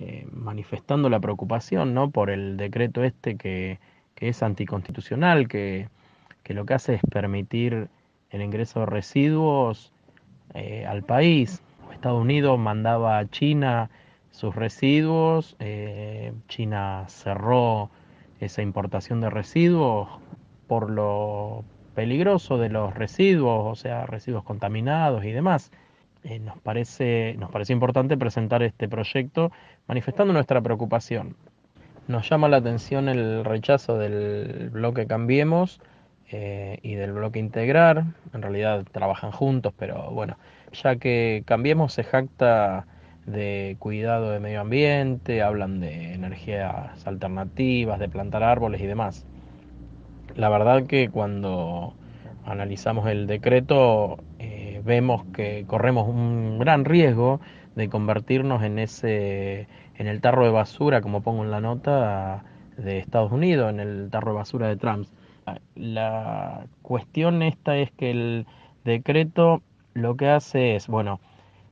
Eh, manifestando la preocupación ¿no? por el decreto este que, es anticonstitucional, que, lo que hace es permitir el ingreso de residuos eh, al país. Estados Unidos mandaba a China sus residuos, eh, China cerró esa importación de residuos por lo peligroso de los residuos, o sea, residuos contaminados y demás. Eh, nos, parece, nos parece importante presentar este proyecto manifestando nuestra preocupación. Nos llama la atención el rechazo del bloque Cambiemos eh, y del bloque Integrar. En realidad trabajan juntos, pero bueno, ya que Cambiemos se jacta de cuidado de medio ambiente, hablan de energías alternativas, de plantar árboles y demás. La verdad que cuando analizamos el decreto, eh, vemos que corremos un gran riesgo de convertirnos en ese en el tarro de basura, como pongo en la nota de Estados Unidos, en el tarro de basura de Trump. Ah, la cuestión esta es que el decreto lo que hace es, bueno,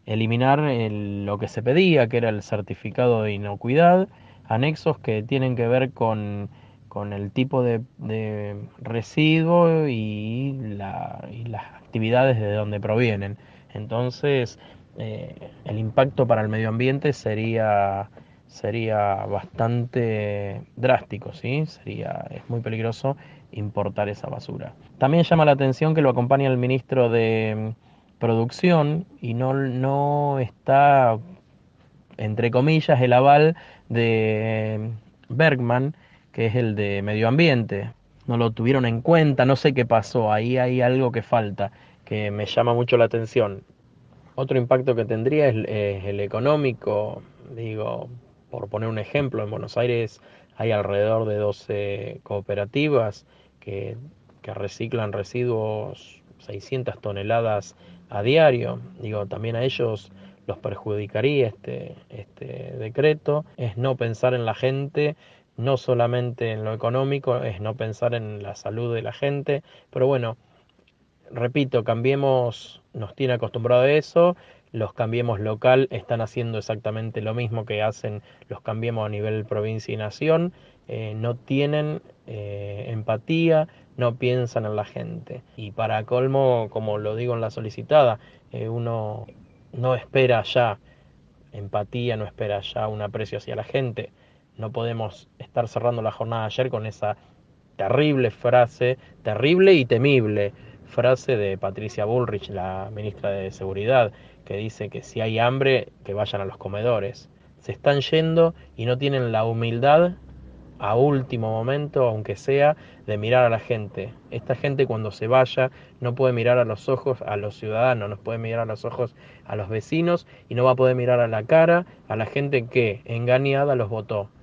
eliminar lo que se pedía, que era el certificado de inocuidad, anexos que tienen que ver con con el tipo de, residuo y, las actividades de donde provienen. Entonces, eh, el impacto para el medio ambiente sería, bastante drástico, ¿sí? Sería, es muy peligroso importar esa basura. También llama la atención que lo acompaña el ministro de Producción y no, no está, entre comillas, el aval de Bergman, que es el de medio ambiente. No lo tuvieron en cuenta, no sé qué pasó, ahí hay algo que falta, que me llama mucho la atención. Otro impacto que tendría es, el económico, digo, por poner un ejemplo, en Buenos Aires hay alrededor de 12 cooperativas que, que reciclan residuos 600 toneladas a diario. Digo, también a ellos los perjudicaría este, este decreto. Es no pensar en la gente no solamente en lo económico, es no pensar en la salud de la gente, pero bueno, repito, cambiemos, nos tiene acostumbrado a eso, los cambiemos local están haciendo exactamente lo mismo que hacen los cambiemos a nivel provincia y nación, eh, no tienen eh, empatía, no piensan en la gente. Y para colmo, como lo digo en la solicitada, eh, uno no espera ya empatía, no espera ya un aprecio hacia la gente. No podemos estar cerrando la jornada ayer con esa terrible frase, terrible y temible frase de Patricia Bullrich, la ministra de Seguridad, que dice que si hay hambre, que vayan a los comedores. Se están yendo y no tienen la humildad a último momento, aunque sea, de mirar a la gente. Esta gente cuando se vaya no puede mirar a los ojos a los ciudadanos, no puede mirar a los ojos a los vecinos y no va a poder mirar a la cara a la gente que engañada los votó.